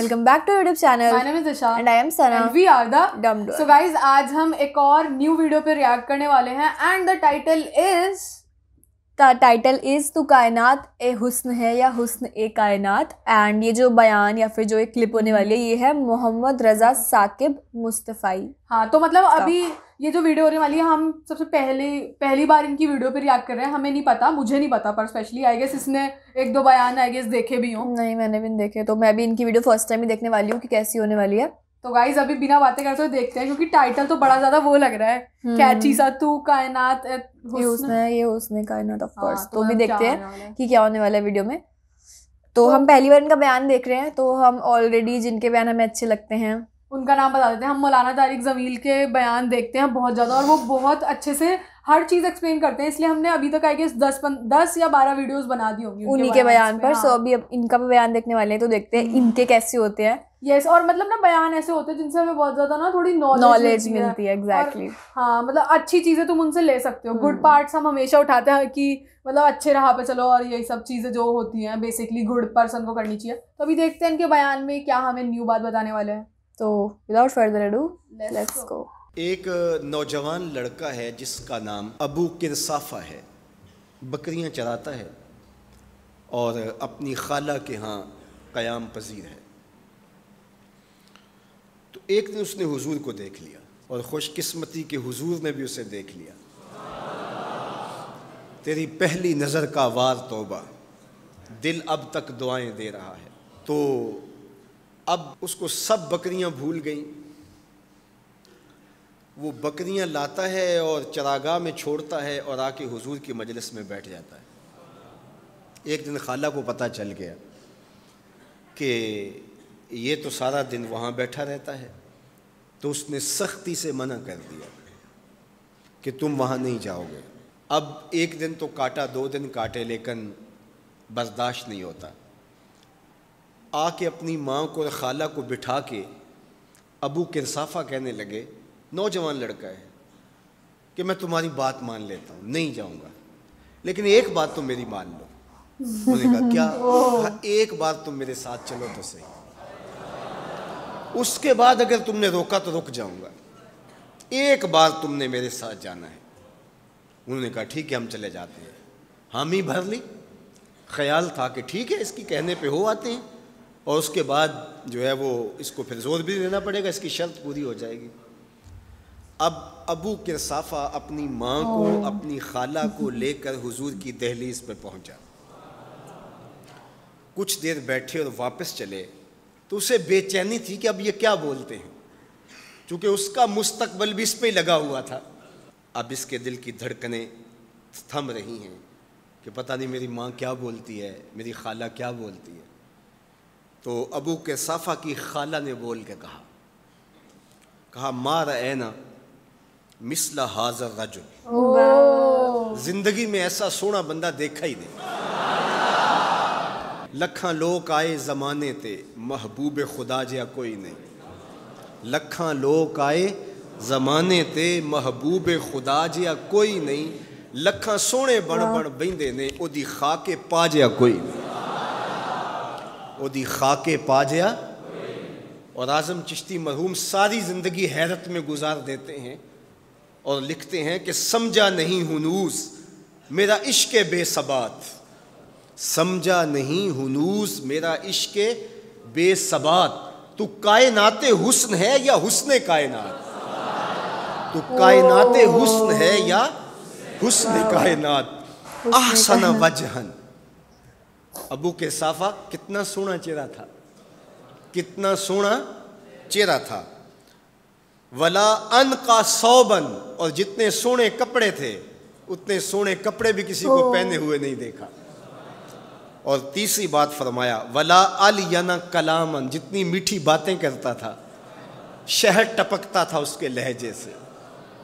Welcome back to YouTube channel my name is Disha and I am Sana and we are the dumb so guys आज हम एक और new video पे react करने वाले हैं and the title is title is तो कायनात ए हुस्न है या हुस्न ए कायनात एंड ये जो बयान या फिर जो एक क्लिप होने वाली है हम्म। ये है मोहम्मद रज़ा साकिब मुस्तफ़ाई हाँ तो मतलब अभी ये जो वीडियो होने वाली है हम सबसे पहले पहली बार इनकी वीडियो पर रिएक्ट कर रहे हैं हमें नहीं पता मुझे नहीं पता पर स्पेशली आई गेस इसने एक दो बयान आई गेस देखे भी हों नहीं मैंने भी नहीं देखे तो मैं भी इनकी वीडियो फर्स्ट टाइम ही देखने वाली हूँ कि कैसी होने वाली है तो गाइज अभी बिना बातें करते हुए देखते हैं क्योंकि टाइटल तो बड़ा ज्यादा वो लग रहा है कैची हम्म। सा तू कायनात ये उसने ये उसने कायनात ऑफ कोर्स हाँ, तो, तो भी देखते हैं कि क्या होने वाला है वीडियो में तो, तो हम पहली बार इनका बयान देख रहे हैं तो हम ऑलरेडी जिनके बयान हमें अच्छे लगते हैं उनका नाम बता देते हैं हम मौलाना तारिक जमील के बयान देखते हैं बहुत ज़्यादा और वो बहुत अच्छे से हर चीज़ एक्सप्लेन करते हैं इसलिए हमने अभी तक आई कि दस पन, दस या बारह वीडियोस बना दी होंगी उन्हीं के बयान पर सो हाँ। अभी अब इनका भी बयान देखने वाले हैं तो देखते हैं हम्म। इनके कैसे होते हैं यस yes, और मतलब ना बयान ऐसे होते हैं जिनसे हमें बहुत ज्यादा ना थोड़ी नॉलेज मिलती है एग्जैक्टली exactly. हाँ मतलब अच्छी चीजें तुम उनसे ले सकते हो गुड hmm. पार्ट्स हम हमेशा उठाते हैं कि मतलब अच्छे राह पे चलो और यही सब चीजें जो होती हैं बेसिकली गुड पर्सन को करनी चाहिए तो अभी देखते हैं इनके बयान में क्या हमें न्यू बात बताने वाले हैं तो without further do let's go एक नौजवान लड़का है जिसका नाम अबू किरसाफा है बकरियां चराता है और अपनी खाला के यहाँ क़याम पजीर है एक दिन उसने हुजूर को देख लिया और खुशकिस्मती के हुजूर ने भी उसे देख लिया तेरी पहली नज़र का वार तोबा दिल अब तक दुआएं दे रहा है तो अब उसको सब बकरियां भूल गई वो बकरियां लाता है और चरागाह में छोड़ता है और आके हुजूर की मजलिस में बैठ जाता है एक दिन खाला को पता चल गया कि ये तो सारा दिन वहाँ बैठा रहता है तो उसने सख्ती से मना कर दिया कि तुम वहाँ नहीं जाओगे अब एक दिन तो काटा दो दिन काटे लेकिन बर्दाश्त नहीं होता आके अपनी माँ को खाला को बिठा के अबू किरसाफा कहने लगे नौजवान लड़का है कि मैं तुम्हारी बात मान लेता हूँ नहीं जाऊँगा लेकिन एक बात तो मेरी मान लो उन्होंने कहा क्या एक बार तुम तो मेरे साथ चलो तो सही उसके बाद अगर तुमने रोका तो रुक जाऊंगा एक बार तुमने मेरे साथ जाना है उन्होंने कहा ठीक है हम चले जाते हैं ही भर ली ख्याल था कि ठीक है इसकी कहने पे हो आते हैं और उसके बाद जो है वो इसको फिर जोर भी देना पड़ेगा इसकी शर्त पूरी हो जाएगी अब अबू किरसाफा अपनी माँ को अपनी खाला को लेकर हुजूर की दहलीज पर पहुंचा कुछ देर बैठे और वापस चले तो उसे बेचैनी थी कि अब ये क्या बोलते हैं क्योंकि उसका मुस्तकबल भी इस पर लगा हुआ था अब इसके दिल की धड़कने थम रही हैं कि पता नहीं मेरी माँ क्या बोलती है मेरी खाला क्या बोलती है तो अबू के साफ़ा की खाला ने बोल के कहा कहा मार ऐना मिसला हाजर रजुल जिंदगी में ऐसा सोना बंदा देखा ही नहीं लख लोग आए जमाने ते महबूब खुदा जहा कोई नहीं लखा लोग आए जमाने ते महबूब खुदा जहा कोई नहीं लखा सोने बण बण बहते ने खाके पा जहा कोई नहीं खाके पा जहा और आजम चिश्ती मरहूम सारी जिंदगी हैरत में गुजार देते हैं और लिखते हैं कि समझा नहीं हनूस मेरा इश्क बेसबात समझा नहीं हनूस मेरा इश्क बेसबात तो कायनाते हुस्न है या हुस्ने कायनात तो कायनाते हुस्न है या हुस्न हाँ। कायनात आहसन वजहन अबू के साफा कितना सोना चेहरा था कितना सोना चेहरा था वला अन का सौबन और जितने सोने कपड़े थे उतने सोने कपड़े भी किसी को पहने हुए नहीं देखा और तीसरी बात फरमाया वला अल याना कलामन जितनी मीठी बातें करता था शहर टपकता था उसके लहजे से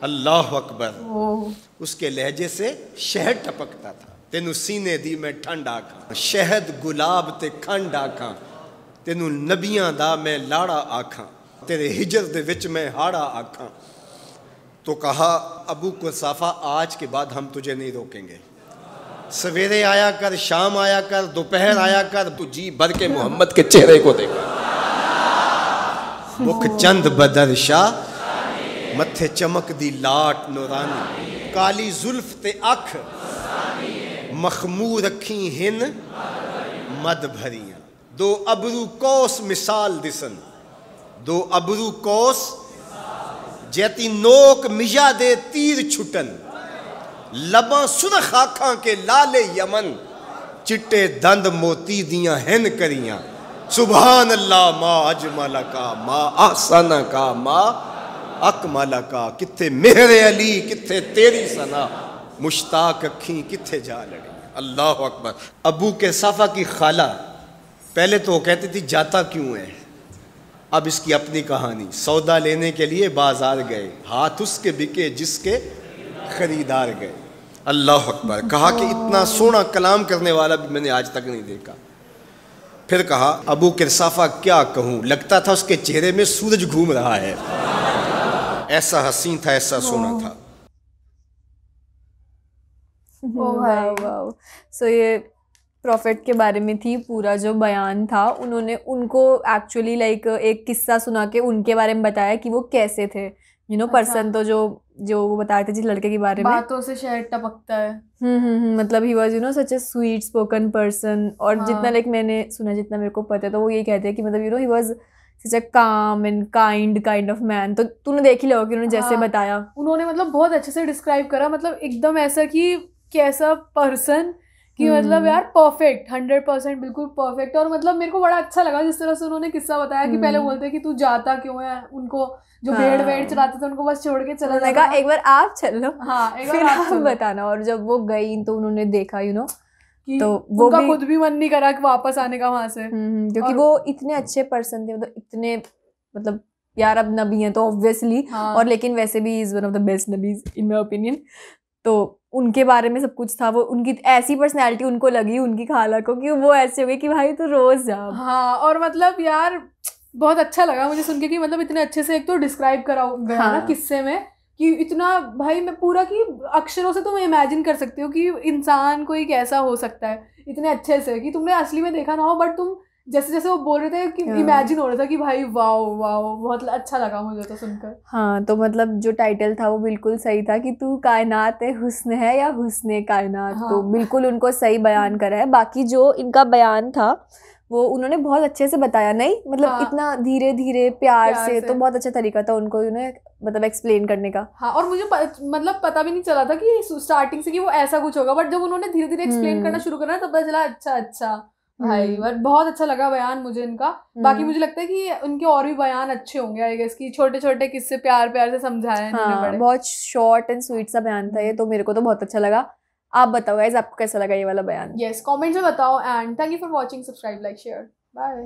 अल्लाह अकबर उसके लहजे से शहर टपकता था तेन सीने दी मैं ठंड आखा शहद गुलाब ते खंड आखा तेन नबिया दा मैं लाड़ा आखा तेरे हिजर दे विच मैं हाड़ा आखा तो कहा अबू को साफा आज के बाद हम तुझे नहीं रोकेंगे सवेरे आया कर शाम आया कर दोपहर आया कर तू जी भर के मोहम्मद के चेहरे को देख मुख चंद बदर शाह मथे चमक दी लाट नौरानी काली जुल्फ ते अख मखमूर रखी हिन मद भरिया दो अबरू कोस मिसाल दिसन दो अबरू कोस जैती नोक मिजा दे तीर छुटन लबा सुन खाखा के लाले यमन चिट्टे दंद मोती दियाँ हिन करियाँ सुबह अल्लाह माँ अजमल का माँ आसन का माँ अकमल का किथे मेहर अली किथे तेरी सना मुश्ताक अखी किथे जा लड़ी अल्लाह अकबर अबू के साफ़ा की खाला पहले तो वो कहती थी जाता क्यों है अब इसकी अपनी कहानी सौदा लेने के लिए बाजार गए हाथ उसके बिके जिसके खरीदार गए अल्लाह अकबर कहा कि इतना सोना कलाम करने वाला भी मैंने आज तक नहीं देखा फिर कहा अबू किरसाफा क्या कहूँ लगता था उसके चेहरे में सूरज घूम रहा है ऐसा हसीन था ऐसा सोना था सो ये प्रॉफिट के बारे में थी पूरा जो बयान था उन्होंने उनको एक्चुअली लाइक एक किस्सा सुना के उनके बारे में बताया कि वो कैसे थे यू नो पर्सन तो जो जो वो बता रहे थे जिस लड़के के बारे में बातों से शहर टपकता है हम्म हम्म, हम्म मतलब he was you know such a sweet spoken person और हाँ. जितना लाइक मैंने सुना जितना मेरे को पता है तो वो यही कहते हैं कि मतलब you know he was such a calm and kind kind of man तो तूने देख ही लिया कि उन्होंने जैसे हाँ. बताया उन्होंने मतलब बहुत अच्छे से डिस्क्राइब करा मतलब एकदम ऐसा कि कैसा पर्सन कि hmm. मतलब हम्म। यार परफेक्ट हंड्रेड परसेंट बिल्कुल परफेक्ट और मतलब मेरे को बड़ा अच्छा लगा जिस तरह से उन्होंने किस्सा बताया hmm. कि पहले हम्म। बोलते कि तू जाता क्यों है उनको जो हाँ। भेड़ वेड़ हाँ। चलाते थे उनको बस छोड़ के चला जाएगा एक बार आप चल लो हाँ एक बार फिर आप बताना और जब वो गई तो उन्होंने देखा यू नो कि तो वो उनका भी, खुद भी मन नहीं करा कि वापस आने का वहां से हम्म, क्योंकि वो इतने अच्छे पर्सन थे मतलब इतने मतलब यार अब नबी हैं तो ऑब्वियसली हाँ। और लेकिन वैसे भी is one of the best नबीज इन माई ओपिनियन तो उनके बारे में सब कुछ था वो उनकी ऐसी पर्सनैलिटी उनको लगी उनकी खाला को कि वो ऐसे हो गए कि भाई तो रोज़ जा हाँ और मतलब यार बहुत अच्छा लगा मुझे सुन के कि मतलब इतने अच्छे से एक तो डिस्क्राइब करा गया हाँ। ना किस्से में कि इतना भाई मैं पूरा कि अक्षरों से तुम इमेजिन कर सकती हो कि इंसान कोई कैसा हो सकता है इतने अच्छे से कि तुमने असली में देखा ना हो बट तुम जैसे जैसे वो बोल रहे थे कि इमेजिन हो रहा था कि भाई वाओ वाओ बहुत अच्छा लगा मुझे तो सुनकर हाँ तो मतलब जो टाइटल था वो बिल्कुल सही था कि तू कायनात हुस्न है या हुस्न कायनात तो हाँ। तो बिल्कुल उनको सही बयान करा है बाकी जो इनका बयान था वो उन्होंने बहुत अच्छे से बताया नहीं मतलब हाँ, इतना धीरे धीरे प्यार, प्यार से, तो से तो बहुत अच्छा तरीका था उनको उन्हें मतलब एक्सप्लेन करने का हाँ और मुझे प, मतलब पता भी नहीं चला था कि स्टार्टिंग से कि वो ऐसा कुछ होगा बट जब उन्होंने धीरे धीरे एक्सप्लेन करना शुरू करा तब पता चला अच्छा अच्छा भाई हम्म। और बहुत अच्छा लगा बयान मुझे इनका बाकी हम्म। मुझे लगता है कि उनके और भी बयान अच्छे होंगे आई गेस की छोटे छोटे किससे प्यार प्यार से समझाए हाँ, बहुत शॉर्ट एंड स्वीट सा बयान था ये तो मेरे को तो बहुत अच्छा लगा आप बताओ गाइज आपको कैसा लगा ये वाला बयान यस yes, में बताओ and thank you for watching subscribe like share bye